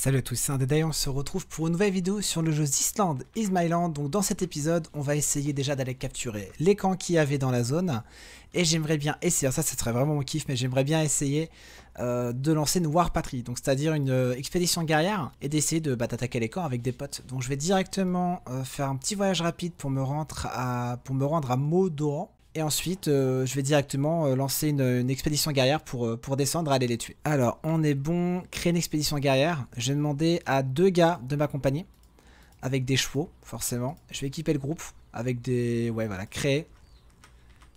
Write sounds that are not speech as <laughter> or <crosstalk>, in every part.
Salut à tous, c'est Indédé, on se retrouve pour une nouvelle vidéo sur le jeu Island Is Donc dans cet épisode, on va essayer déjà d'aller capturer les camps qu'il y avait dans la zone. Et j'aimerais bien essayer, ça ce serait vraiment mon kiff, mais j'aimerais bien essayer euh, de lancer une War Patrie. Donc c'est-à-dire une euh, expédition guerrière et d'essayer de bah, les camps avec des potes. Donc je vais directement euh, faire un petit voyage rapide pour me rendre à, pour me rendre à et ensuite, euh, je vais directement euh, lancer une, expédition guerrière pour, euh, pour descendre, aller les tuer. Alors, on est bon, créer une expédition guerrière. J'ai demandé à deux gars de m'accompagner, avec des chevaux, forcément. Je vais équiper le groupe avec des... Ouais, voilà, créer.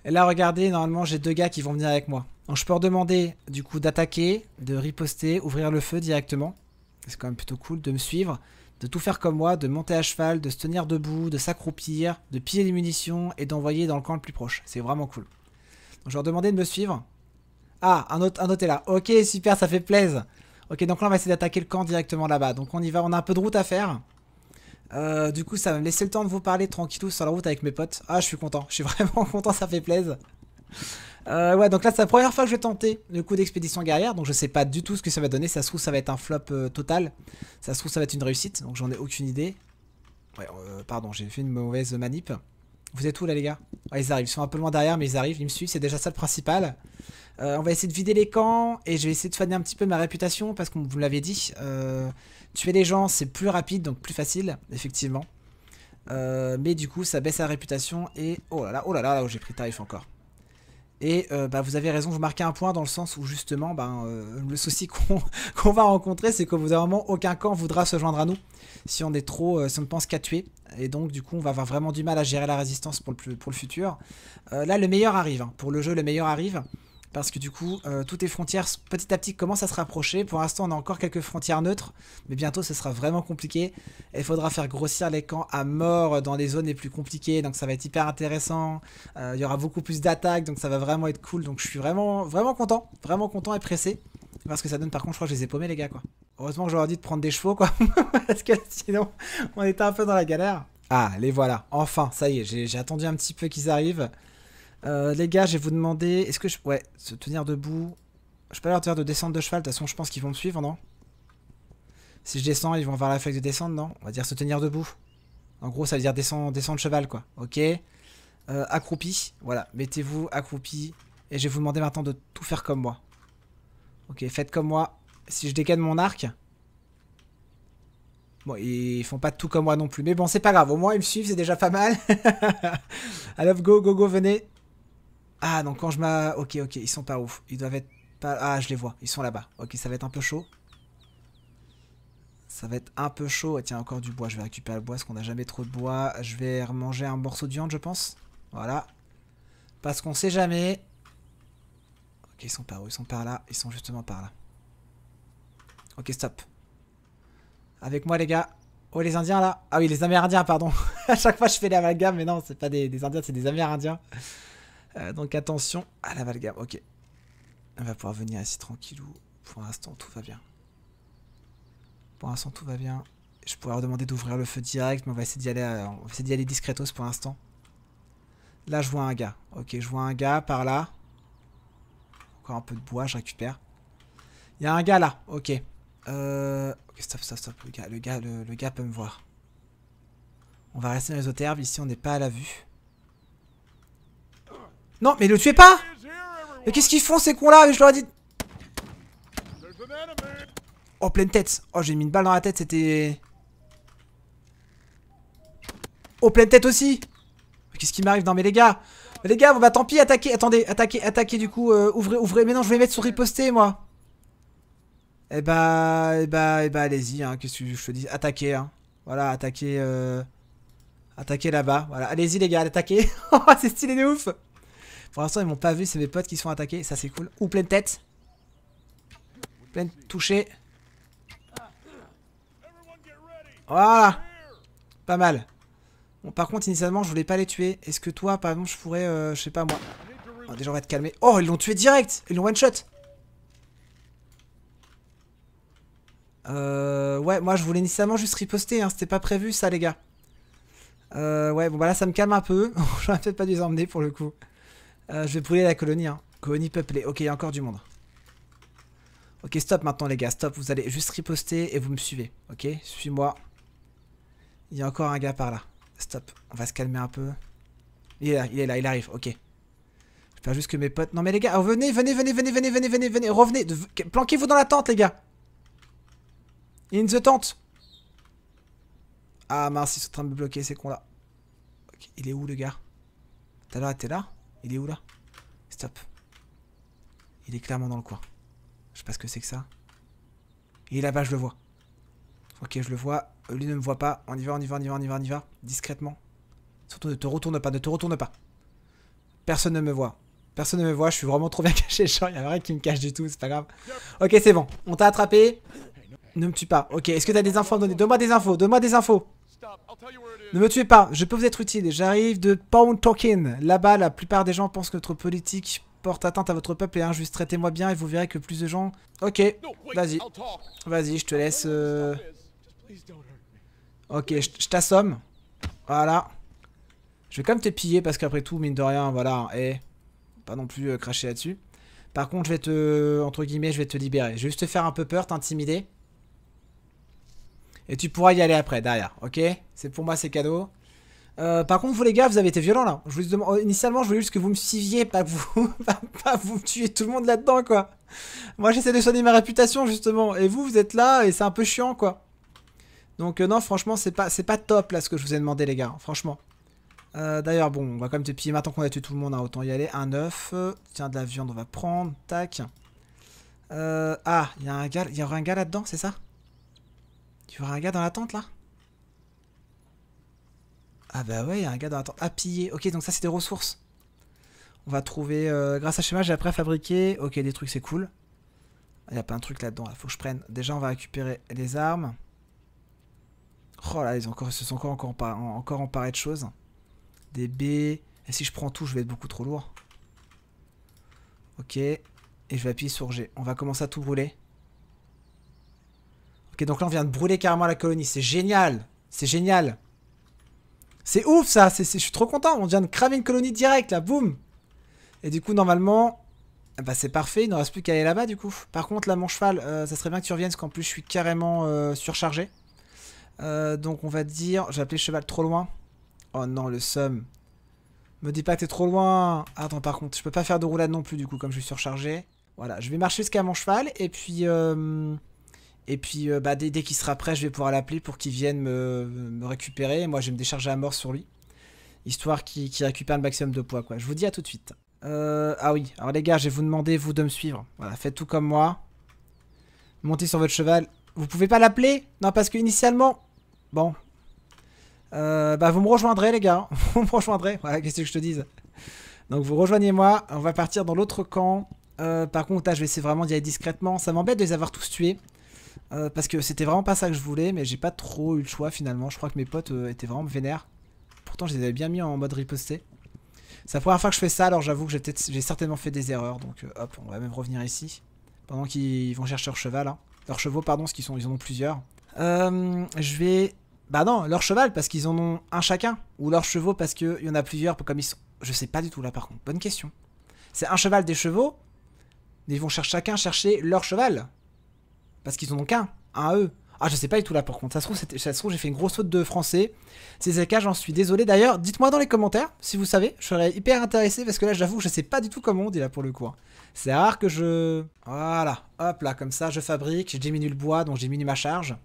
Et là, regardez, normalement, j'ai deux gars qui vont venir avec moi. Donc, je peux leur demander, du coup, d'attaquer, de riposter, ouvrir le feu directement. C'est quand même plutôt cool de me suivre de tout faire comme moi, de monter à cheval, de se tenir debout, de s'accroupir, de piller les munitions et d'envoyer dans le camp le plus proche. C'est vraiment cool. Donc, je leur demandais de me suivre. Ah, un autre, un autre est là. Ok, super, ça fait plaisir. Ok, donc là, on va essayer d'attaquer le camp directement là-bas. Donc on y va, on a un peu de route à faire. Euh, du coup, ça va me laisser le temps de vous parler tranquillou sur la route avec mes potes. Ah, je suis content, je suis <laughs> vraiment content, ça fait plaisir. Euh, ouais, donc là, c'est la première fois que je vais tenter le coup d'expédition guerrière. Donc je sais pas du tout ce que ça va donner. Ça se trouve, ça va être un flop euh, total. Ça se trouve, ça va être une réussite. Donc j'en ai aucune idée. Ouais, euh, pardon, j'ai fait une mauvaise manip. Vous êtes où là, les gars Ils arrivent. Ils sont un peu loin derrière, mais ils arrivent. Ils me suivent. C'est déjà ça le principal. on va essayer de vider les camps. Et je vais essayer de faner un petit peu ma réputation. Parce que vous l'avez dit, tuer les gens, c'est plus rapide, donc plus facile, effectivement. mais du coup, ça baisse la réputation. Et oh là là, oh là là, là j'ai pris tarif encore. Et euh, bah, vous avez raison, vous marquez un point dans le sens où justement, ben, euh, le souci <laughs> qu'on va rencontrer, c'est qu'au bout d'un moment, aucun camp voudra se joindre à nous si on est trop, euh, si on ne pense qu'à tuer. Et donc, du coup, on va avoir vraiment du mal à gérer la résistance pour le, pour le futur. là, le meilleur arrive. Hein. Pour le jeu, le meilleur arrive parce que du coup, euh, toutes les frontières petit à petit commencent à se rapprocher. Pour l'instant, on a encore quelques frontières neutres, mais bientôt ce sera vraiment compliqué. Et il faudra faire grossir les camps à mort dans les zones les plus compliquées, donc ça va être hyper intéressant. Euh, il y aura beaucoup plus d'attaques, donc ça va vraiment être cool. Donc je suis vraiment, vraiment content, vraiment content et pressé. Parce que ça donne, par contre, je crois que je les ai paumés, les gars, quoi. Heureusement que j'aurais dit de prendre des chevaux, quoi. <laughs> parce que sinon, on était un peu dans la galère. Ah, les voilà. Enfin, ça y est, j'ai attendu un petit peu qu'ils arrivent. Euh, les gars, je vais vous demander, est-ce que je... Ouais, se tenir debout. Je peux leur dire de descendre de cheval, de toute façon je pense qu'ils vont me suivre, non Si je descends, ils vont avoir la de descendre, non On va dire se tenir debout. En gros, ça veut dire descendre, descendre cheval, quoi. Ok euh, Accroupi, voilà. Mettez-vous accroupi. Et je vais vous demander maintenant de tout faire comme moi. Ok, faites comme moi. Si je décane mon arc... Bon, ils font pas tout comme moi non plus. Mais bon, c'est pas grave. Au moins, ils me suivent, c'est déjà pas mal. <laughs> Allez, go, go, go, venez. Ah, donc quand je m'a... Ok, ok, ils sont pas ouf. Ils doivent être pas... Ah, je les vois. Ils sont là-bas. Ok, ça va être un peu chaud. Ça va être un peu chaud. Et ah, tiens, encore du bois. Je vais récupérer le bois parce qu'on n'a jamais trop de bois. Je vais remanger un morceau de viande, je pense. Voilà. Parce qu'on sait jamais. Ok, ils sont par où Ils sont par là. Ils sont justement par là. Ok, stop. Avec moi, les gars. Oh, les Indiens, là. Ah oui, les Amérindiens, pardon. <laughs> à chaque fois, je fais l'amalgame, mais non, c'est pas des, des Indiens, c'est des Amérindiens. Euh, donc attention à la valga Ok. On va pouvoir venir ici tranquillou. Pour l'instant, tout va bien. Pour l'instant, tout va bien. Je pourrais leur demander d'ouvrir le feu direct, mais on va essayer d'y aller, euh, d'y aller discretos pour l'instant. Là, je vois un gars. Ok, je vois un gars par là. Encore un peu de bois, je récupère. Il y a un gars là. Ok. Euh... Ok, stop, stop, stop. Le gars, le gars, le, gars peut me voir. On va rester dans les autres herbes. Ici, on n'est pas à la vue. Non, mais le tuez pas Mais qu'est-ce qu'ils font ces cons-là je leur ai dit... Oh, pleine tête Oh, j'ai mis une balle dans la tête, c'était... Oh, pleine tête aussi Qu'est-ce qui m'arrive Non, mais les gars Les gars, bah tant pis, Attaquer. Attendez, attaquez, attaquez du coup, euh, ouvrez, ouvrez Mais non, je vais mettre sur riposter, moi Eh bah, eh bah, et eh bah, allez-y, hein, qu'est-ce que je te dis Attaquer. hein Voilà, attaquez, euh... Attaquez là-bas, voilà, allez-y les gars, attaquez <laughs> oh, C'est stylé de ouf pour l'instant, ils m'ont pas vu, c'est mes potes qui sont attaqués. Ça, c'est cool. Ou pleine tête. Pleine touchée. Voilà. Pas mal. Bon, par contre, initialement, je voulais pas les tuer. Est-ce que toi, par exemple, je pourrais, euh, je sais pas moi. Ah, déjà, on va être calmer. Oh, ils l'ont tué direct. Ils l'ont one shot. Euh, ouais, moi je voulais initialement juste riposter, hein, c'était pas prévu ça les gars. Euh, ouais, bon bah là ça me calme un peu, <laughs> j'aurais peut-être pas dû les emmener pour le coup. Euh, je vais brûler la colonie. Hein. Colonie peuplée. Ok, il y a encore du monde. Ok, stop maintenant les gars, stop. Vous allez juste riposter et vous me suivez. Ok, suis-moi. Il y a encore un gars par là. Stop, on va se calmer un peu. Il est là, il est là, il arrive, ok. Je perds juste que mes potes... Non mais les gars, revenez, venez, venez, venez, venez, venez, venez, venez, revenez. Planquez-vous dans la tente les gars. In the tent Ah mince, ils sont en train de me bloquer ces cons là. il est où le gars T'as à t'es là il est où là Stop. Il est clairement dans le coin. Je sais pas ce que c'est que ça. Il est là-bas, je le vois. Ok, je le vois. Lui ne me voit pas. On y va, on y va, on y va, on y va, on y va. Discrètement. Surtout ne te retourne pas, ne te retourne pas. Personne ne me voit. Personne ne me voit, je suis vraiment trop bien <laughs> caché. Genre, il y a rien qui me cache du tout, c'est pas grave. Ok, c'est bon. On t'a attrapé. Ne me tue pas. Ok, est-ce que t'as des infos à me donner Donne-moi des infos, donne-moi des infos. Ne me tuez pas, je peux vous être utile. J'arrive de Pound Talking. Là-bas, la plupart des gens pensent que votre politique porte atteinte à votre peuple et injuste. Traitez-moi bien et vous verrez que plus de gens... Ok, vas-y. Vas-y, je te laisse... Euh, ok, je t'assomme. Voilà. Je vais quand même te piller parce qu'après tout, mine de rien, voilà, et eh, pas non plus euh, cracher là-dessus. Par contre, je vais te, entre guillemets, je vais te libérer. Je vais juste te faire un peu peur, t'intimider. Et tu pourras y aller après, derrière, ok C'est Pour moi, c'est cadeau. Euh, par contre, vous les gars, vous avez été violents là. Je vous demande... Euh, initialement, je voulais juste que vous me suiviez, <laughs> pas vous, pas vous tuer tout le monde là-dedans, quoi. Moi, j'essaie de soigner ma réputation, justement. Et vous, vous êtes là et c'est un peu chiant, quoi. Donc, euh, non, franchement, c'est pas, pas top là ce que je vous ai demandé, les gars, franchement. D'ailleurs, bon, on va quand même te piller. Maintenant qu'on a tué tout le monde, hein, autant y aller. Un œuf. Tiens, de la viande, on va prendre. Tac. ah, il y, a un gars... y aura un gars là-dedans, c'est ça tu vois un gars dans la tente là Ah bah ouais, il y a un gars dans la tente. Ah, piller. Ok, donc ça c'est des ressources. On va trouver, euh, grâce à schéma, j'ai après fabriquer... Ok, des trucs c'est cool. Il y a pas un truc là-dedans, il faut que je prenne. Déjà, on va récupérer les armes. Oh là, ils, encore, se sont encore, encore, encore emparés de choses. Des baies. Et si je prends tout, je vais être beaucoup trop lourd. Ok. Et je vais appuyer sur G. On va commencer à tout brûler donc là, on vient de brûler carrément la colonie. C'est génial. C'est génial. C'est ouf, ça. Je suis trop content. On vient de cramer une colonie directe, là. Boum. Et du coup, normalement, bah c'est parfait. Il ne reste plus qu'à aller là-bas, du coup. Par contre, là, mon cheval, euh, ça serait bien que tu reviennes, parce qu'en plus, je suis carrément euh, surchargé. Euh, donc, on va dire... J'ai appelé cheval trop loin. Oh non, le somme. Me dis pas que t'es trop loin. Attends, par contre, je peux pas faire de roulade non plus, du coup, comme je suis surchargé. Voilà, je vais marcher jusqu'à mon cheval, et puis... Et puis, euh, bah, dès, qu'il sera prêt, je vais pouvoir l'appeler pour qu'il vienne me, récupérer. moi, je vais me décharger à mort sur lui. Histoire qu'il récupère le maximum de poids, quoi. Je vous dis à tout de suite. Euh, ah oui, alors les gars, je vais vous demander, vous, de me suivre. Voilà, faites tout comme moi. Montez sur votre cheval. Vous pouvez pas l'appeler Non, parce que initialement... Bon. Euh, bah, vous me rejoindrez, les gars. <laughs> vous me rejoindrez. Voilà, qu'est-ce que je te dise Donc, vous rejoignez-moi. On va partir dans l'autre camp. par contre, là, je vais essayer vraiment d'y aller discrètement. Ça m'embête de les avoir tous tués. Euh, parce que c'était vraiment pas ça que je voulais, mais j'ai pas trop eu le choix finalement. Je crois que mes potes euh, étaient vraiment vénères. Pourtant, je les avais bien mis en mode riposter. C'est la première fois que je fais ça, alors j'avoue que j'ai certainement fait des erreurs. Donc euh, hop, on va même revenir ici. Pendant qu'ils vont chercher leur cheval. Hein. Leurs chevaux, pardon, parce qu'ils ils en ont plusieurs. je vais... Bah non, leur cheval, parce qu'ils en ont un chacun. Ou leurs chevaux, parce qu'il y en a plusieurs, comme ils sont... Je sais pas du tout là par contre, bonne question. C'est un cheval des chevaux, mais ils vont chercher, chacun chercher leur cheval. Parce qu'ils en ont qu'un, un E. Ah, je sais pas du tout là pour contre. Ça se trouve, ça se j'ai fait une grosse faute de français. C'est le cas, j'en suis désolé. D'ailleurs, dites-moi dans les commentaires si vous savez. Je serais hyper intéressé parce que là, j'avoue, je sais pas du tout comment on dit là pour le coup. Hein. C'est rare que je. Voilà, hop là, comme ça, je fabrique. J'ai diminué le bois, donc j'ai diminué ma charge.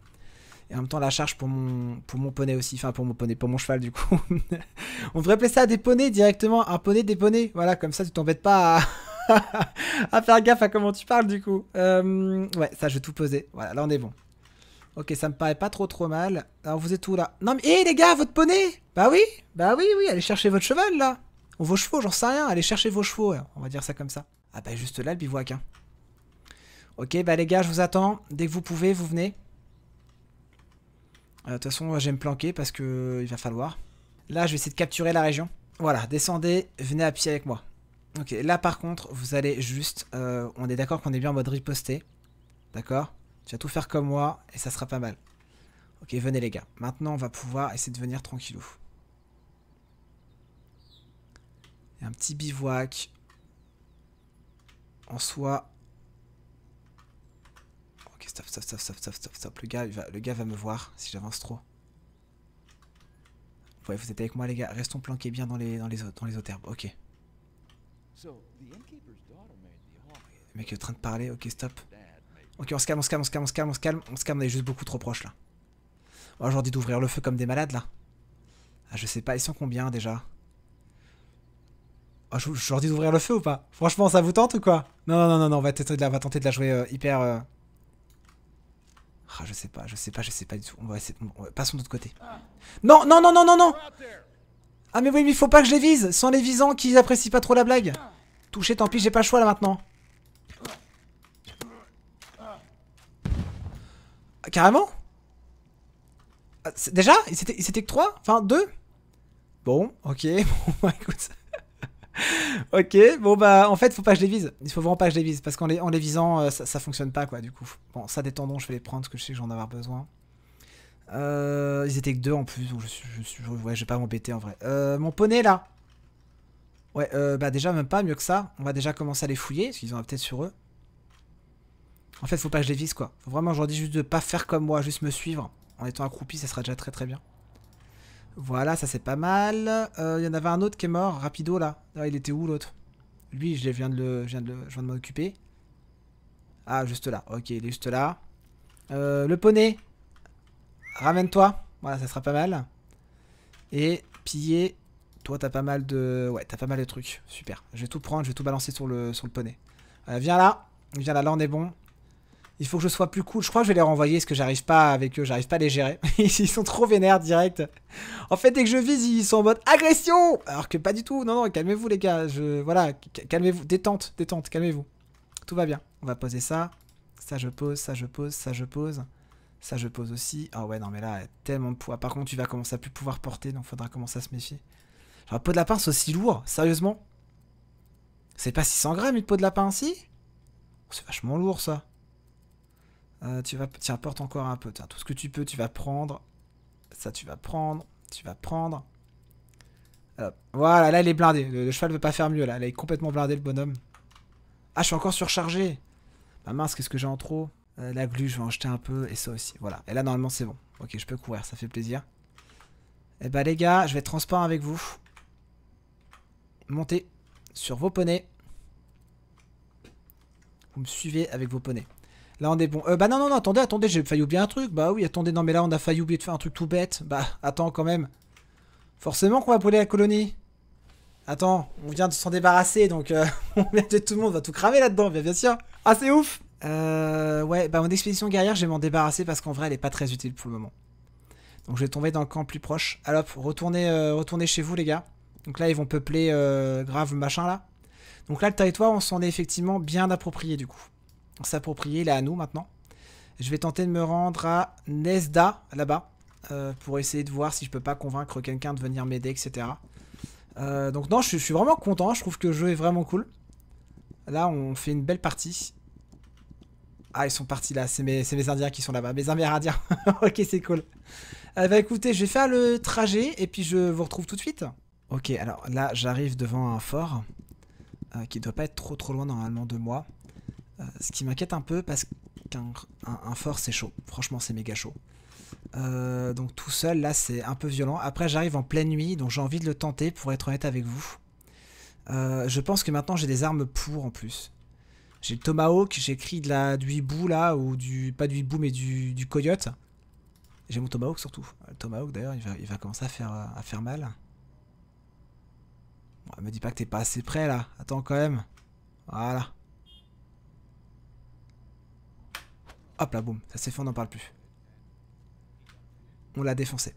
Et en même temps, la charge pour mon, pour mon poney aussi. Enfin, pour mon poney, pour mon cheval du coup. <laughs> on devrait appeler ça des poneys directement. Un poney, des poneys. Voilà, comme ça, tu t'embêtes pas à. <laughs> à faire gaffe à comment tu parles du coup. Euh, ouais, ça je vais tout poser. Voilà, là on est bon. Ok, ça me paraît pas trop trop mal. Alors vous êtes où là Non mais, hé les gars, votre poney Bah oui, bah oui, oui, allez chercher votre cheval là. Ou vos chevaux, j'en sais rien, allez chercher vos chevaux, on va dire ça comme ça. Ah bah juste là le bivouac. Hein. Ok, bah les gars, je vous attends. Dès que vous pouvez, vous venez. Euh, de toute façon, j'aime planquer parce que euh, il va falloir. Là, je vais essayer de capturer la région. Voilà, descendez, venez à pied avec moi. Ok, là par contre, vous allez juste... Euh, on est d'accord qu'on est bien en mode riposté. D'accord Tu vas tout faire comme moi et ça sera pas mal. Ok, venez les gars. Maintenant, on va pouvoir essayer de venir tranquillou. un petit bivouac. En soi... Ok, stop, stop, stop, stop, stop, stop, Le gars, va, le gars va me voir si j'avance trop. Ouais, vous êtes avec moi les gars. Restons planqués bien dans les, dans les, dans les eaux herbes. Ok. Le mec est en train de parler, ok stop. Ok on se calme, on se calme, on se calme, on se calme, on se calme, on se calme, on est juste beaucoup trop proche là. Oh je leur dis d'ouvrir le feu comme des malades là. Ah je sais pas, ils sont combien déjà Oh je, leur dis d'ouvrir le feu ou pas Franchement ça vous tente ou quoi Non non non non on va tenter de la, jouer euh, hyper... Euh. Ah je sais pas, je sais pas, je sais pas du tout. On va essayer, passons de l'autre côté. Ah. Non non non non non non ah mais oui, mais il faut pas que je les vise Sans les visant, qu'ils apprécient pas trop la blague. Touché, tant pis, j'ai pas le choix là maintenant. Ah, carrément ah, Déjà C'était que 3 Enfin, 2 Bon, ok, <laughs> bon, bah, écoute... <laughs> ok, bon bah en fait faut pas que je les vise. Il faut vraiment pas que je les vise parce qu'en les, en les visant euh, ça, fonctionne pas quoi du coup. Bon ça détendons, je vais les prendre parce que je sais que j'en avoir besoin. Euh, ils étaient que deux en plus, donc je ouais, je vais pas m'embêter en vrai. Euh, mon poney là Ouais, euh, bah déjà même pas, mieux que ça. On va déjà commencer à les fouiller, parce qu'ils ont peut-être sur eux. En fait, faut pas que je les vise quoi. vraiment, je leur dis juste de pas faire comme moi, juste me suivre. En étant accroupi, ça sera déjà très très bien. Voilà, ça c'est pas mal. Il euh, y en avait un autre qui est mort, rapido là. Ah, il était où l'autre Lui, je viens de le, je viens de, je viens de m'en occuper. Ah, juste là. Ok, il est juste là. Euh, le poney Ramène-toi. Voilà, ça sera pas mal. Et piller. Toi, t'as pas mal de... Ouais, t'as pas mal de trucs. Super. Je vais tout prendre, je vais tout balancer sur le, sur le poney. Euh, viens là. Viens là, là on est bon. Il faut que je sois plus cool. Je crois que je vais les renvoyer parce que j'arrive pas avec eux, j'arrive pas à les gérer. <laughs> ils sont trop vénères direct. En fait, dès que je vise, ils sont en mode agression Alors que pas du tout. Non, non, calmez-vous les gars. Je... Voilà, calmez-vous. Détente, détente, calmez-vous. Tout va bien. On va poser ça. Ça, je pose, ça, je pose, ça, je pose. Ça, je pose aussi. Ah ouais, non, mais là, tellement de poids. Par contre, tu vas commencer à plus pouvoir porter, donc faudra commencer à se méfier. un peau de lapin, c'est aussi lourd, sérieusement. C'est pas 600 grammes une peau de lapin, si C'est vachement lourd, ça. Euh, tu vas, tiens, porte encore un peu. Tiens, tout ce que tu peux, tu vas prendre. Ça, tu vas prendre. Tu vas prendre. Voilà, là, il est blindé. Le, cheval ne veut pas faire mieux, là. il est complètement blindé, le bonhomme. Ah, je suis encore surchargé. Bah mince, qu'est-ce que j'ai en trop euh, la glu, je vais en jeter un peu. Et ça aussi, voilà. Et là, normalement, c'est bon. Ok, je peux courir, ça fait plaisir. Eh bah, les gars, je vais être transparent avec vous. Montez sur vos poneys. Vous me suivez avec vos poneys. Là, on est bon. Euh, bah non, non, non, attendez, attendez, j'ai failli oublier un truc. Bah oui, attendez, non, mais là, on a failli oublier de faire un truc tout bête. Bah, attends, quand même. Forcément qu'on va brûler la colonie. Attends, on vient de s'en débarrasser, donc euh, <laughs> on vient de tout le monde va tout cramer là-dedans, bien, bien sûr. Ah, c'est ouf euh, ouais, bah mon expédition guerrière, je vais m'en débarrasser parce qu'en vrai, elle est pas très utile pour le moment. Donc je vais tomber dans le camp plus proche. Alors, retournez, euh, retournez chez vous, les gars. Donc là, ils vont peupler euh, grave machin là. Donc là, le territoire, on s'en est effectivement bien approprié du coup. On s'est il est à nous maintenant. Je vais tenter de me rendre à Nesda, là-bas, euh, pour essayer de voir si je peux pas convaincre quelqu'un de venir m'aider, etc. donc non, je, je suis vraiment content, hein. je trouve que le jeu est vraiment cool. Là, on fait une belle partie. Ah, ils sont partis là, c'est mes, Indiens qui sont là-bas, mes Amérindiens. <laughs> ok, c'est cool. bah écoutez, je vais faire le trajet et puis je vous retrouve tout de suite. Ok, alors là, j'arrive devant un fort euh, qui doit pas être trop trop loin normalement de moi. Euh, ce qui m'inquiète un peu parce qu'un fort c'est chaud. Franchement, c'est méga chaud. Euh, donc tout seul, là, c'est un peu violent. Après, j'arrive en pleine nuit, donc j'ai envie de le tenter pour être honnête avec vous. je pense que maintenant j'ai des armes pour en plus. J'ai le tomahawk, j'ai de la, du hibou là, ou du. pas du hibou mais du, du coyote. J'ai mon tomahawk surtout. Le tomahawk d'ailleurs, il va, commencer à faire, à faire mal. Bon, me dis pas que t'es pas assez prêt là. Attends quand même. Voilà. Hop là, boum. Ça s'effondre, fait, on n'en parle plus. On l'a défoncé.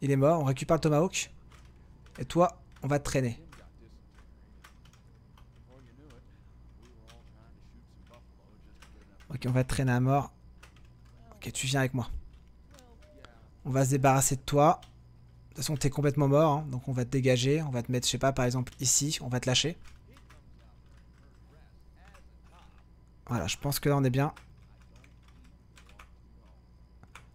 Il est mort, on récupère le tomahawk. Et toi, on va te traîner. Ok, on va te traîner à mort. Ok, tu viens avec moi. On va se débarrasser de toi. De toute façon, t'es complètement mort, hein. donc on va te dégager. On va te mettre, je sais pas, par exemple ici. On va te lâcher. Voilà, je pense que là, on est bien.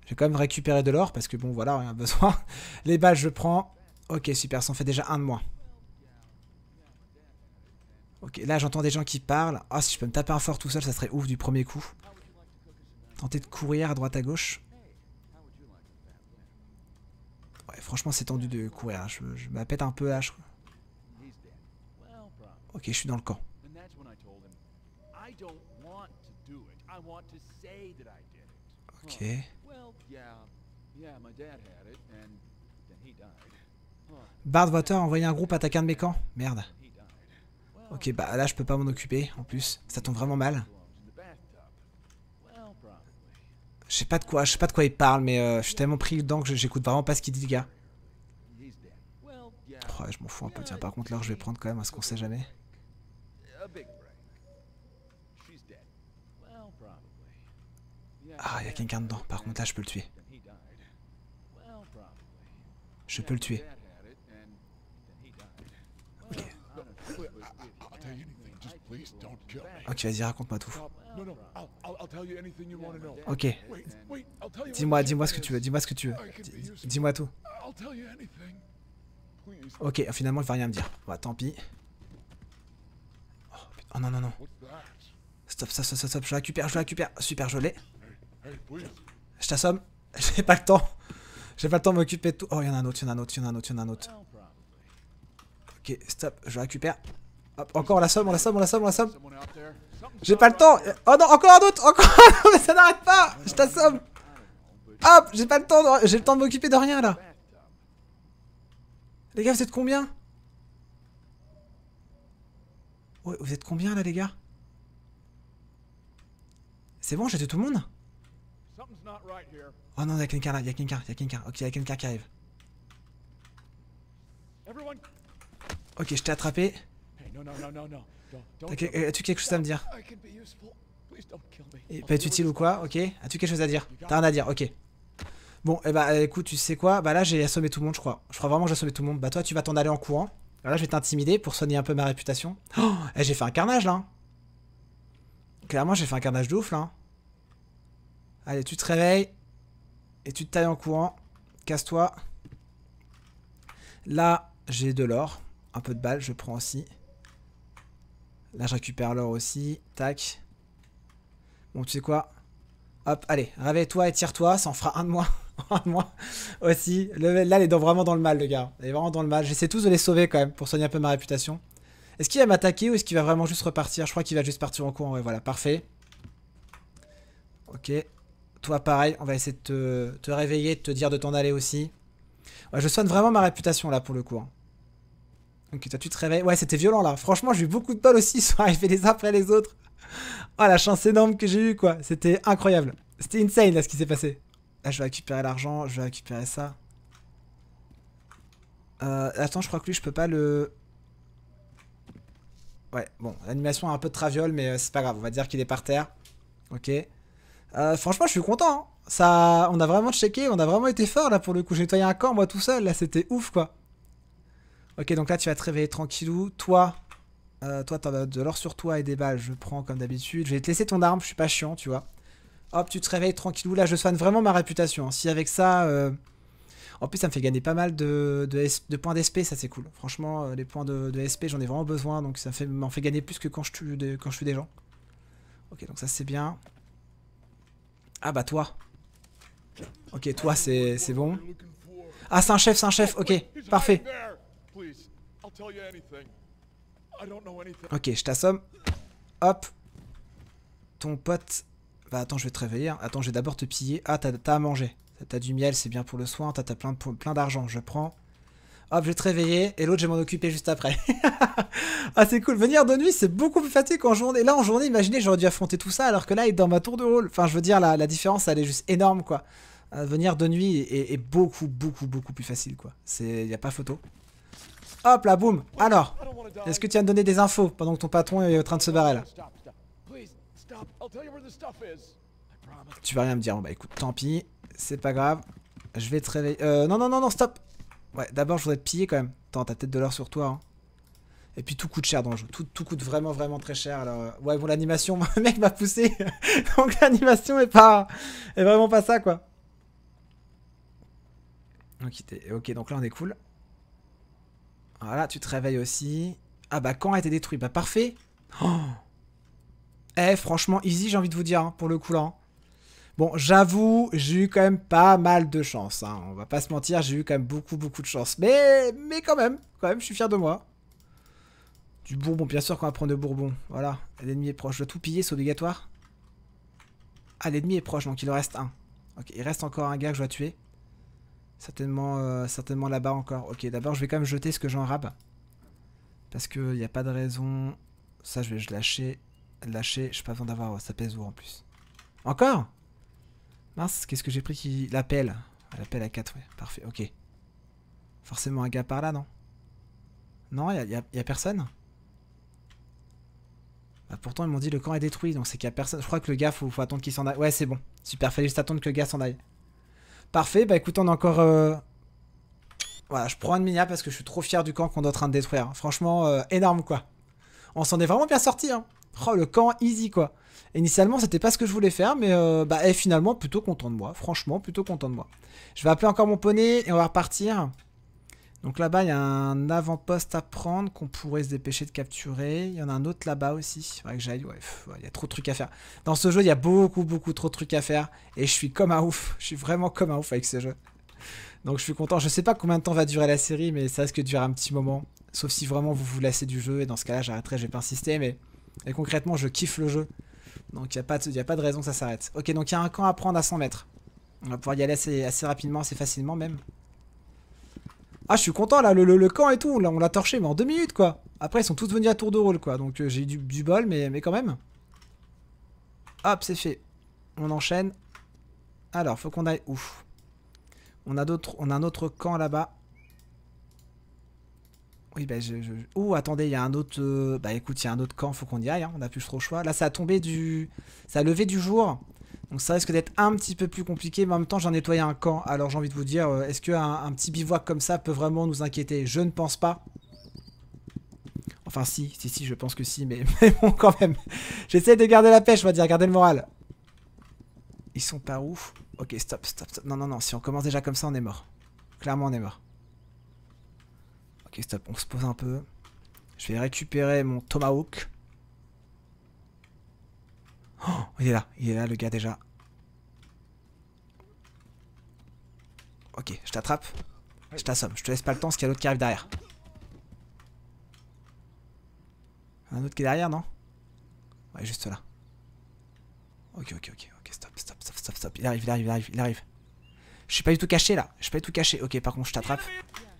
Je vais quand même récupérer de l'or, parce que bon, voilà, on a besoin. <laughs> Les balles, je prends. Ok, super, ça en fait déjà un de moins. Ok, là j'entends des gens qui parlent. oh, si je peux me taper un fort tout seul, ça serait ouf du premier coup. Tenter de courir à droite à gauche. Ouais, franchement, c'est tendu de courir. Hein. Je, je m'appète un peu h Ok, je suis dans le camp. Ok. Bardwater a envoyé un groupe attaquer un de mes camps. Merde. Ok, bah là, je peux pas m'en occuper, en plus. Ça tombe vraiment mal. Je sais pas de quoi, je sais pas de quoi il parle, mais euh, je suis tellement pris dedans que j'écoute vraiment pas ce qu'il dit, le gars. Oh, je m'en fous un peu. Tiens, par contre, là, je vais prendre quand même, parce qu'on sait jamais. Ah, il y a quelqu'un dedans. Par contre, là, je peux le tuer. Je peux le tuer. Ok, vas-y, raconte-moi tout. Ok. Dis-moi, dis-moi ce que tu veux, dis-moi ce que tu veux. Dis-moi tout. Ok, finalement, il va rien me dire. Bah, tant pis. Oh, oh non, non, non. Stop, stop, stop, stop, je récupère, je récupère. Super, je l'ai. Je t'assomme. <laughs> J'ai pas le temps. J'ai pas le temps de m'occuper de tout. Oh, il y en a un autre, il y en a un autre, il y en a un autre, il y en a un autre. Ok, stop, je récupère. Hop, encore la somme, on la somme, on la somme, on la somme. J'ai pas le temps. Oh non, encore un autre, encore <laughs> mais ça n'arrête pas. Je t'assomme. Hop, j'ai pas le temps, j'ai le temps de m'occuper de rien là. Les gars, vous êtes combien Vous êtes combien là, les gars C'est bon, j'ai tout le monde Oh non, y'a quelqu'un là, y'a quelqu'un, y'a quelqu'un. Ok, y'a quelqu'un qui arrive. Ok, je t'ai attrapé. As-tu quelque chose à me dire et Pas être utile ou quoi Ok. As-tu quelque chose à dire T'as rien à dire, ok. Bon, et eh bah écoute, tu sais quoi Bah là, j'ai assommé tout le monde, je crois. Je crois vraiment que j'ai assommé tout le monde. Bah toi, tu vas t'en aller en courant. Alors là, je vais t'intimider pour soigner un peu ma réputation. Oh, eh, j'ai fait un carnage, là. Clairement, j'ai fait un carnage de ouf, là. Allez, tu te réveilles. Et tu te tailles en courant. Casse-toi. Là, j'ai de l'or. Un peu de balles, je prends aussi. Là, je récupère l'or aussi. Tac. Bon, tu sais quoi Hop, allez, réveille-toi et tire-toi. Ça en fera un de moi. <laughs> un de moi aussi. là, elle est vraiment dans le mal, le gars. Elle est vraiment dans le mal. J'essaie tous de les sauver quand même pour soigner un peu ma réputation. Est-ce qu'il va m'attaquer ou est-ce qu'il va vraiment juste repartir Je crois qu'il va juste partir en courant. Ouais, voilà, parfait. Ok. Toi, pareil, on va essayer de te, réveiller, de te dire de t'en aller aussi. je soigne vraiment ma réputation là pour le coup. Hein. Donc toi tu te réveilles. Ouais, c'était violent là. Franchement, j'ai eu beaucoup de bol aussi. Ils sont arrivés les uns après les autres. Oh, la chance énorme que j'ai eu quoi. C'était incroyable. C'était insane là ce qui s'est passé. Là, je vais récupérer l'argent. Je vais récupérer ça. Euh, attends, je crois que lui, je peux pas le... Ouais, bon, l'animation a un peu de traviole, mais euh, c'est pas grave. On va dire qu'il est par terre. Ok. Euh, franchement, je suis content. Hein. Ça, on a vraiment checké, on a vraiment été fort là pour le coup. J'ai nettoyé un camp moi tout seul là, c'était ouf quoi. Ok, donc là, tu vas te réveiller tranquillou. Toi, euh, toi, t'en as de l'or sur toi et des balles. Je prends comme d'habitude. Je vais te laisser ton arme, je suis pas chiant, tu vois. Hop, tu te réveilles tranquillou. Là, je soigne vraiment ma réputation. Hein. Si avec ça... Euh, en plus, ça me fait gagner pas mal de, de, points d'SP, ça c'est cool. Franchement, euh, les points de, SP, j'en ai vraiment besoin, donc ça m'en fait gagner plus que quand je, tue des, quand je des gens. Ok, donc ça c'est bien. Ah bah toi. Ok, toi c'est bon. Ah, c'est un chef, c'est un chef, ok, parfait. Ok, je t'assomme. Hop. Ton pote... Bah attends, je vais te réveiller. Hein. Attends, je vais d'abord te piller. Ah, t'as à manger. T'as du miel, c'est bien pour le soin. T'as plein, plein d'argent, je prends. Hop, je vais te réveiller. Et l'autre, je vais m'en occuper juste après. <laughs> ah, c'est cool. Venir de nuit, c'est beaucoup plus fatigué qu'en journée. Là, en journée, imaginez, j'aurais dû affronter tout ça alors que là, il est dans ma tour de rôle. Enfin, je veux dire, la, la différence, elle est juste énorme, quoi. Euh, venir de nuit est, beaucoup, beaucoup, beaucoup plus facile, quoi. Il n'y a pas photo. Hop là, boum. Alors, est-ce que tu viens de donner des infos pendant que ton patron est en train de se barrer là Tu vas rien me dire. bah écoute, tant pis. C'est pas grave. Je vais te réveiller. Euh, non, non, non, non, stop. Ouais, d'abord, je voudrais te piller quand même. Attends, t'as peut-être de l'heure sur toi. Hein. Et puis tout coûte cher dans le jeu. Tout, tout coûte vraiment, vraiment très cher. Alors, ouais, bon, l'animation, le <laughs> mec m'a poussé. <laughs> Donc l'animation est pas. est vraiment pas ça, quoi. Ok, ok, donc là, on est cool. Voilà, tu te réveilles aussi. Ah bah, quand a été détruit Bah, parfait. Oh eh, franchement, easy, j'ai envie de vous dire, hein, pour le coup, là. Hein. Bon, j'avoue, j'ai eu quand même pas mal de chance. Hein. On va pas se mentir, j'ai eu quand même beaucoup, beaucoup de chance. Mais, mais quand même, quand même, je suis fier de moi. Du bourbon, bien sûr qu'on va prendre le bourbon. Voilà, l'ennemi est proche. Je dois tout piller, c'est obligatoire. Ah, l'ennemi est proche, donc il en reste un. Ok, il reste encore un gars que je dois tuer. Certainement, euh, certainement là-bas encore. Ok, d'abord je vais quand même jeter ce que j'en rabe. Parce qu'il n'y a pas de raison. Ça, je vais lâcher. Lâcher, je suis pas besoin d'avoir ça pèse ou en plus. Encore Mince, qu'est-ce que j'ai pris qui. l'appelle pelle. à 4, ouais. Parfait, ok. Forcément un gars par là, non Non, il n'y a, personne bah, Pourtant, ils m'ont dit le camp est détruit, donc c'est qu'il n'y a personne. Je crois que le gars, faut, faut attendre qu'il s'en aille. Ouais, c'est bon. Super, fallait juste attendre que le gars s'en aille. Parfait, bah écoute, on a encore... Euh, voilà, je prends un minia parce que je suis trop fier du camp qu'on est en train de détruire. Franchement, euh, énorme quoi. On s'en est vraiment bien sorti. Hein. Oh, le camp easy quoi. Initialement, c'était pas ce que je voulais faire, mais euh, bah, et eh, finalement, plutôt content de moi. Franchement, plutôt content de moi. Je vais appeler encore mon poney et on va repartir. Donc là-bas, il y a un avant-poste à prendre qu'on pourrait se dépêcher de capturer. Il y en a un autre là-bas aussi. Faudrait que j'aille. Ouais, il y a trop de trucs à faire. Dans ce jeu, il y a beaucoup, beaucoup trop de trucs à faire. Et je suis comme un ouf. Je suis vraiment comme un ouf avec ce jeu. Donc je suis content. Je sais pas combien de temps va durer la série, mais ça risque de durer un petit moment. Sauf si vraiment vous vous lassez du jeu. Et dans ce cas-là, j'arrêterai. Je vais pas insister. Mais et concrètement, je kiffe le jeu. Donc il n'y a, pas de... a pas de raison que ça s'arrête. Ok, donc il y a un camp à prendre à 100 mètres. On va pouvoir y aller assez, assez rapidement, assez facilement même. Ah, je suis content là, le, camp et tout, là, on l'a torché, mais en deux minutes quoi. Après, ils sont tous venus à tour de rôle quoi, donc euh, j'ai eu du, bol, mais, mais quand même. Hop, c'est fait. On enchaîne. Alors, faut qu'on aille. Ouf. On a, d'autres, on a un autre camp là-bas. Oui, bah, je. Ouh, attendez, il y a un autre. Euh, bah, écoute, il y a un autre camp, faut qu'on y aille, hein, on a plus trop le choix. Là, ça a tombé du. Ça a levé du jour. Donc ça risque d'être un petit peu plus compliqué, mais en même temps, j'en nettoyé un camp. Alors j'ai envie de vous dire, euh, est-ce qu'un un petit bivouac comme ça peut vraiment nous inquiéter Je ne pense pas. Enfin si, si, si, je pense que si, <laughs> mais, bon quand même. J'essaie de garder la pêche, on va dire, garder le moral. Ils sont pas ouf. Ok, stop, stop, stop. Non, non, non, si on commence déjà comme ça, on est mort. Clairement, on est mort. Ok, stop, on se pose un peu. Je vais récupérer mon tomahawk. Oh, il est là, il est là le gars déjà. Ok, je t'attrape. Je t'assomme, je te laisse pas le temps parce qu'il y a l'autre qui arrive derrière. Un autre qui est derrière, non Ouais, juste là. Ok, ok, ok, ok, stop, stop, stop, stop, stop. Il arrive, il arrive, il arrive, il arrive. Je suis pas du tout caché là, je suis pas du tout caché. Ok, par contre, je t'attrape.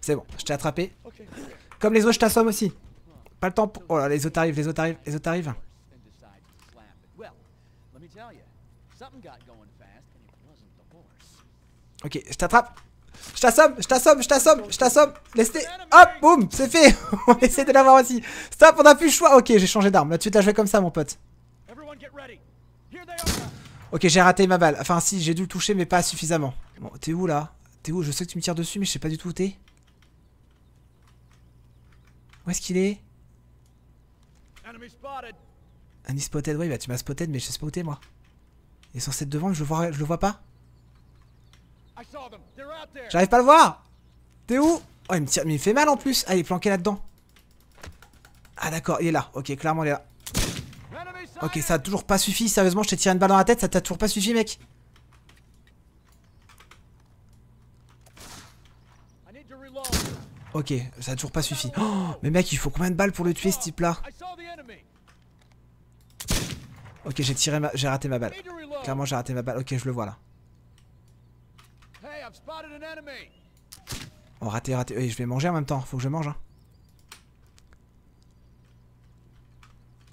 C'est bon, je t'ai attrapé. Comme les autres, je t'assomme aussi. Pas le temps pour... Oh là, les autres arrivent, les autres arrivent, les autres arrivent. Ok, je t'attrape. Je t'assomme, je t'assomme, je t'assomme, je t'assomme. Hop, boum, c'est fait. <laughs> on essaie de l'avoir aussi. Stop, on a plus le choix. Ok, j'ai changé d'arme. Là, tu te la jouer comme ça, mon pote. Ok, j'ai raté ma balle. Enfin, si, j'ai dû le toucher, mais pas suffisamment. Bon, t'es où là T'es où Je sais que tu me tires dessus, mais je sais pas du tout où t'es. Où est-ce qu'il est, qu Enemy spotted, Oui bah tu m'as spotted, mais je sais pas où t'es, moi est censé être devant, je le vois, pas. J'arrive pas à le voir T'es où Oh, il me il me fait mal en plus. Ah, il est planqué là-dedans. Ah, d'accord, il est là. Ok, clairement, il est là. Ok, ça a toujours pas suffi. Sérieusement, je t'ai tiré une balle dans la tête, ça t'a toujours pas suffi, mec. Ok, ça a toujours pas suffi. Oh, mais mec, il faut combien de balles pour le tuer, ce type-là Ok, j'ai tiré J'ai raté ma balle. Clairement, j'ai raté ma balle. Ok, je le vois là. Oh, raté, raté. Eh, je vais manger en même temps. Faut que je mange. Hein.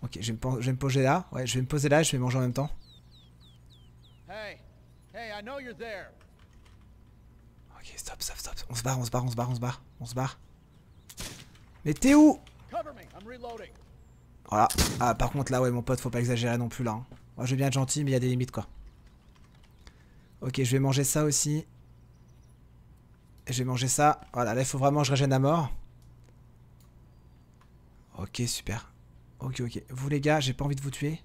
Ok, je vais, me, poser là. Ouais, je vais me poser là et je vais manger en même temps. Ok, stop, stop, stop. On se barre, on se barre, on se barre, on se barre. On se barre. Mais t'es où voilà. Ah, par contre, là, ouais, mon pote, faut pas exagérer non plus, là. Hein. Moi, je veux bien être gentil, mais il y a des limites, quoi. Ok, je vais manger ça aussi. Et je vais manger ça. Voilà, là, il faut vraiment que je régène à mort. Ok, super. Ok, ok. Vous, les gars, j'ai pas envie de vous tuer.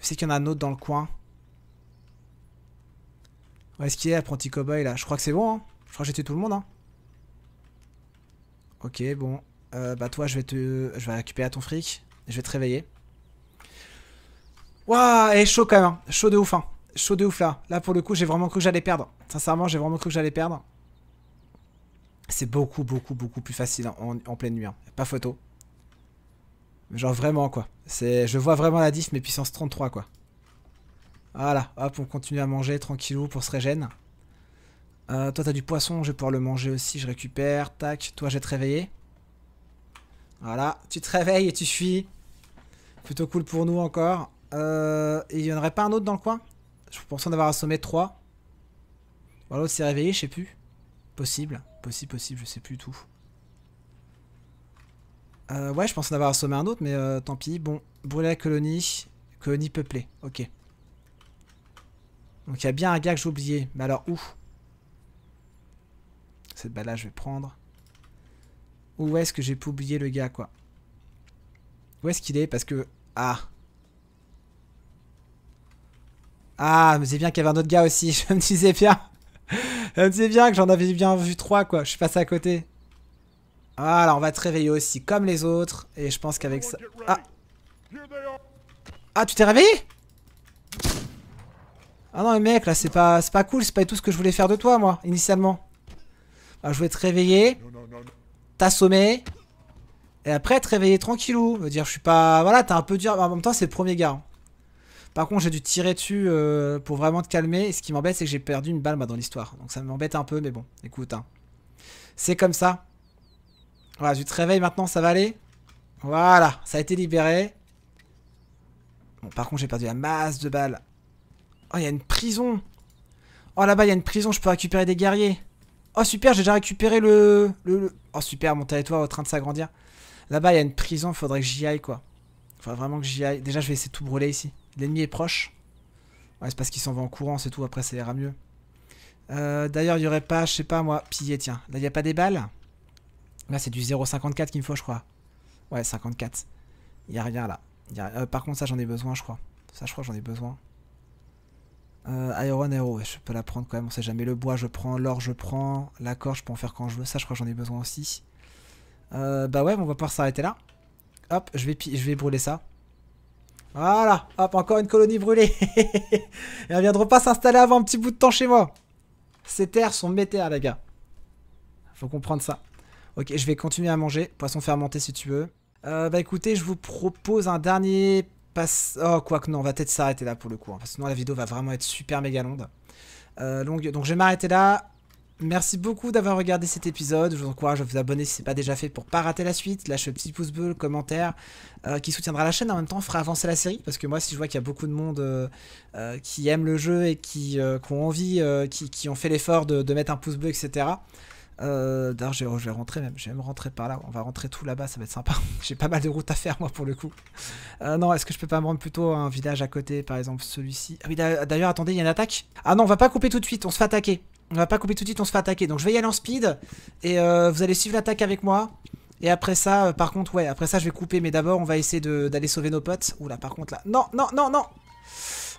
Je sais qu'il y en a un autre dans le coin. Où est-ce qu'il est, apprenti cowboy, là Je crois que c'est bon, hein. Je crois que j'ai tué tout le monde, hein. Ok, bon. Euh, bah, toi, je vais te... Je vais récupérer ton fric. Je vais te réveiller. Waouh, et eh, chaud quand même. Hein. Chaud de ouf, hein. Chaud de ouf là. Là pour le coup, j'ai vraiment cru que j'allais perdre. Sincèrement, j'ai vraiment cru que j'allais perdre. C'est beaucoup, beaucoup, beaucoup plus facile hein, en, pleine nuit. Hein. Pas photo. Genre vraiment quoi. C'est, Je vois vraiment la diff, mais puissance 33 quoi. Voilà, hop, on continue à manger tranquillou pour se régène. Euh, toi, t'as du poisson, je vais pouvoir le manger aussi, je récupère. Tac, toi, vais te réveiller. Voilà, tu te réveilles et tu fuis. Plutôt cool pour nous encore. Euh, il y en aurait pas un autre dans le coin Je pense en avoir assommé trois. Voilà, l'autre s'est réveillé, je sais plus. Possible, possible, possible, je sais plus tout. Euh, ouais, je pense en avoir assommé un autre, mais euh, tant pis. Bon, brûler la colonie. Colonie peuplée, ok. Donc il y a bien un gars que j'ai oublié. Mais alors où Cette balle là, je vais prendre. Où est-ce que j'ai pu oublier le gars, quoi Où est-ce qu'il est Parce que ah. Ah, me c'est bien qu'il y avait un autre gars aussi. <laughs> Je me disais bien. Je me disais bien que j'en avais bien vu trois, quoi. Je suis passé à côté. Voilà, ah, on va te réveiller aussi, comme les autres. Et je pense qu'avec ça... Ah Ah, tu t'es réveillé Ah non, mais mec, là, c'est pas, pas cool. C'est pas tout ce que je voulais faire de toi, moi, initialement. Bah, je voulais te réveiller. T'assommer. Et après, te réveiller tranquillou. Veux dire, je suis pas. Voilà, t'es un peu dur. mais En même temps, c'est le premier gars. Hein. Par contre, j'ai dû tirer dessus euh, pour vraiment te calmer. Et ce qui m'embête, c'est que j'ai perdu une balle dans l'histoire. Donc ça m'embête un peu, mais bon, écoute. Hein. C'est comme ça. Voilà, tu te réveilles maintenant, ça va aller. Voilà, ça a été libéré. Bon, par contre, j'ai perdu la masse de balles. Oh, il y a une prison. Oh, là-bas, il y a une prison, je peux récupérer des guerriers. Oh, super, j'ai déjà récupéré le... Oh, super, mon territoire est en train de s'agrandir. Là-bas, il y a une prison, faudrait que j'y aille, quoi. Faudrait vraiment que j'y aille. Déjà, je vais essayer de tout brûler ici. L'ennemi est proche. Ouais, c'est parce qu'il s'en va en courant, c'est tout. Après, ça ira mieux. Euh, d'ailleurs, il y aurait pas, je sais pas moi, piller, tiens. Là, il n'y a pas des balles Là, c'est du 0,54 qu'il me faut, je crois. Ouais, 54. Il y a rien là. Euh, par contre, ça, j'en ai besoin, je crois. Ça, je crois, j'en ai besoin. Euh, Iron Arrow, je peux la prendre quand même, on sait jamais. Le bois, je prends. L'or, je prends. La corde, je peux en faire quand je veux. Ça, je crois, j'en ai besoin aussi. Euh, bah ouais, on va pouvoir s'arrêter là. Hop, je vais, je vais brûler ça. Voilà, hop, encore une colonie brûlée. <laughs> et ne viendra pas s'installer avant un petit bout de temps chez moi. Ces terres sont mes terres, les gars. Faut comprendre ça. Ok, je vais continuer à manger. Poisson fermenté si tu veux. Euh, bah écoutez, je vous propose un dernier passe... Oh, quoi que non, on va peut-être s'arrêter là pour le coup. Hein, parce sinon la vidéo va vraiment être super méga euh, longue... Donc je vais m'arrêter là. Merci beaucoup d'avoir regardé cet épisode. Je vous encourage à vous abonner si ce n'est pas déjà fait pour pas rater la suite. Lâche le petit pouce bleu, le commentaire euh, qui soutiendra la chaîne. En même temps, fera avancer la série. Parce que moi, si je vois qu'il y a beaucoup de monde euh, euh, qui aime le jeu et qui, ont envie, qui, ont fait l'effort de, mettre un pouce bleu, etc. D'ailleurs, je, vais rentrer même. Je vais même rentrer par là. On va rentrer tout là-bas. Ça va être sympa. <laughs> J'ai pas mal de routes à faire, moi, pour le coup. non, est-ce que je peux pas me rendre plutôt à un village à côté, par exemple celui-ci Ah oui, d'ailleurs, attendez, il y a une attaque. Ah non, on va pas couper tout de suite. On se fait attaquer. On va pas couper tout de suite, on se fait attaquer. Donc je vais y aller en speed. Et euh, vous allez suivre l'attaque avec moi. Et après ça, euh, par contre, ouais, après ça, je vais couper. Mais d'abord, on va essayer d'aller sauver nos potes. Oula, par contre, là. Non, non, non, non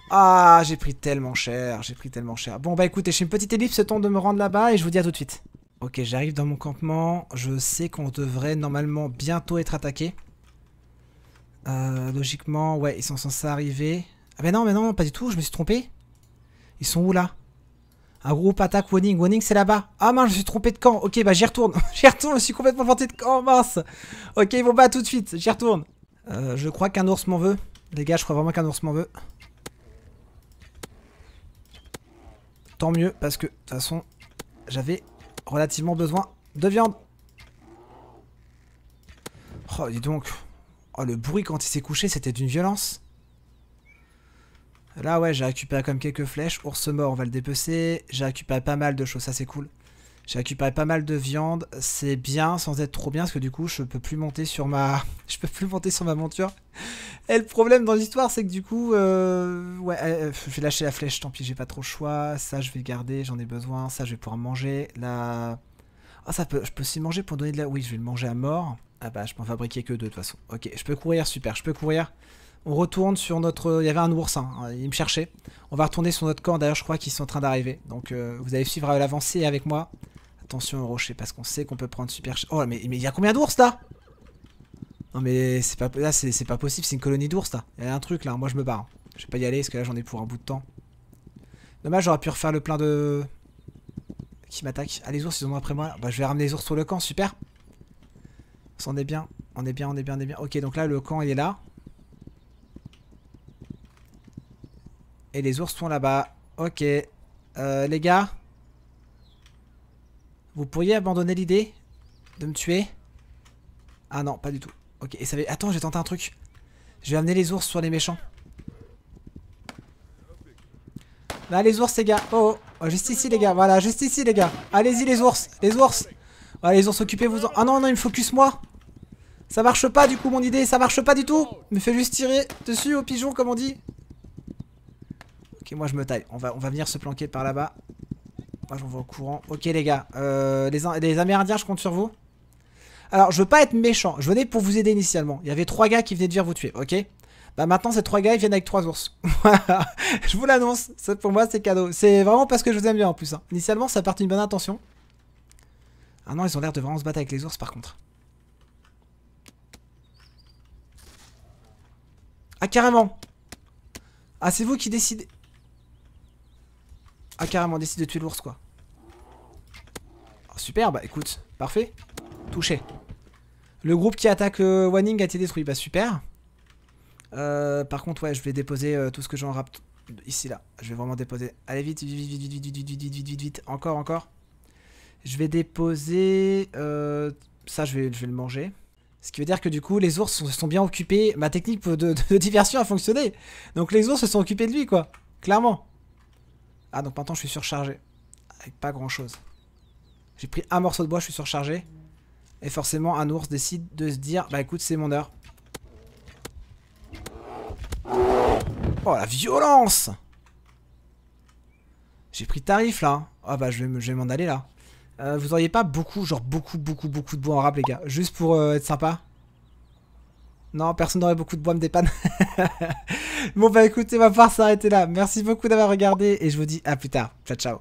Ah, j'ai pris tellement cher, j'ai pris tellement cher. Bon, bah écoutez, je une petite ellipse, le temps de me rendre là-bas. Et je vous dis à tout de suite. Ok, j'arrive dans mon campement. Je sais qu'on devrait normalement bientôt être attaqué. Euh, logiquement, ouais, ils sont censés arriver. Ah, mais non, mais non, pas du tout, je me suis trompé. Ils sont où là un groupe attaque winning winning c'est là-bas. Ah mince, je suis trompé de camp. Ok, bah j'y retourne. <laughs> j'y retourne, je suis complètement planté de camp. mince. Ok, ils vont pas tout de suite. J'y retourne. Euh, je crois qu'un ours m'en veut. Les gars, je crois vraiment qu'un ours m'en veut. Tant mieux, parce que de toute façon, j'avais relativement besoin de viande. Oh, dis donc. Oh, le bruit quand il s'est couché, c'était d'une violence. Là, ouais, j'ai récupéré comme quelques flèches. Ours mort, on va le dépecer. J'ai récupéré pas mal de choses, ça c'est cool. J'ai récupéré pas mal de viande. C'est bien, sans être trop bien, parce que du coup, je peux plus monter sur ma... <laughs> Je peux plus monter sur ma monture. Et le problème dans l'histoire, c'est que du coup... Euh, ouais, euh, euh, je vais lâcher la flèche, tant pis, j'ai pas trop le choix. Ça, je vais garder, j'en ai besoin. Ça, je vais pouvoir manger. Là... Ah, ça peut... Je peux aussi manger pour donner de la... Oui, je vais le manger à mort. Ah bah, je peux en fabriquer que deux, de toute façon. Ok, je peux courir, super, je peux courir. On retourne sur notre... Il y avait un ours, hein, il me cherchait. On va retourner sur notre camp, d'ailleurs je crois qu'ils sont en train d'arriver. Donc euh, vous allez suivre l'avancée avec moi. Attention au rocher parce qu'on sait qu'on peut prendre super... Oh mais il y a combien d'ours là Non mais c'est pas... Là c'est pas possible, c'est une colonie d'ours là. Il y a un truc là, moi je me barre. Je vais pas y aller parce que là j'en ai pour un bout de temps. Dommage j'aurais pu refaire le plein de... Qui m'attaque Ah les ours ils ont après moi. Bah je vais ramener les ours sur le camp, super. On est bien, on est bien, on est bien, on est bien. Ok donc là le camp il est là. Et les ours sont là-bas. Ok. Euh, les gars Vous pourriez abandonner l'idée De me tuer Ah non, pas du tout. Ok, et ça va... Attends, j'ai tenté un truc. Je vais amener les ours sur les méchants. Là, les ours, les gars. Oh, oh, juste ici, les gars. Voilà, juste ici, les gars. Allez-y, les ours. Les ours. Voilà, les ours, occupez-vous-en. Ah non, non, il me focus, moi. Ça marche pas, du coup, mon idée. Ça marche pas du tout. Il me fait juste tirer dessus au pigeon, comme on dit. Ok, moi je me taille. On va, on va venir se planquer par là-bas. Moi j'en vois au courant. Ok les gars, euh, les, Amérindiens, je compte sur vous. Alors, je veux pas être méchant. Je venais pour vous aider initialement. Il y avait trois gars qui venaient de venir vous tuer, ok Bah maintenant, ces trois gars, ils viennent avec trois ours. <laughs> je vous l'annonce. Pour moi, c'est cadeau. C'est vraiment parce que je vous aime bien en plus. Hein. Initialement, ça part une bonne intention. Ah non, ils ont l'air de vraiment se battre avec les ours par contre. Ah, carrément Ah, c'est vous qui décidez... Ah, carrément, décide de tuer l'ours, quoi. Ah, super, bah écoute, parfait. Touché. Le groupe qui attaque euh, Waning a été détruit, bah super. Euh, par contre, ouais, je vais déposer euh, tout ce que j'en rappe ici, là. Je vais vraiment déposer. Allez, vite, vite, vite, vite, vite, vite, vite, vite, vite, vite. Encore, encore. Je vais déposer... Euh, ça, je vais, je vais le manger. Ce qui veut dire que du coup, les ours se sont, bien occupés. Ma technique de diversion a fonctionné. Donc les ours se sont occupés de lui, quoi. Clairement. Ah, donc maintenant je suis surchargé. Avec pas grand chose. J'ai pris un morceau de bois, je suis surchargé. Et forcément, un ours décide de se dire Bah écoute, c'est mon heure. Oh la violence J'ai pris tarif là. Ah oh, bah je vais m'en aller là. Euh, vous auriez pas beaucoup, genre beaucoup, beaucoup, beaucoup de bois en rap, les gars. Juste pour euh, être sympa. Non, personne n'aurait beaucoup de bois me dépanne. <laughs> bon, bah écoutez, on va pouvoir s'arrêter là. Merci beaucoup d'avoir regardé et je vous dis à plus tard. Ciao, ciao.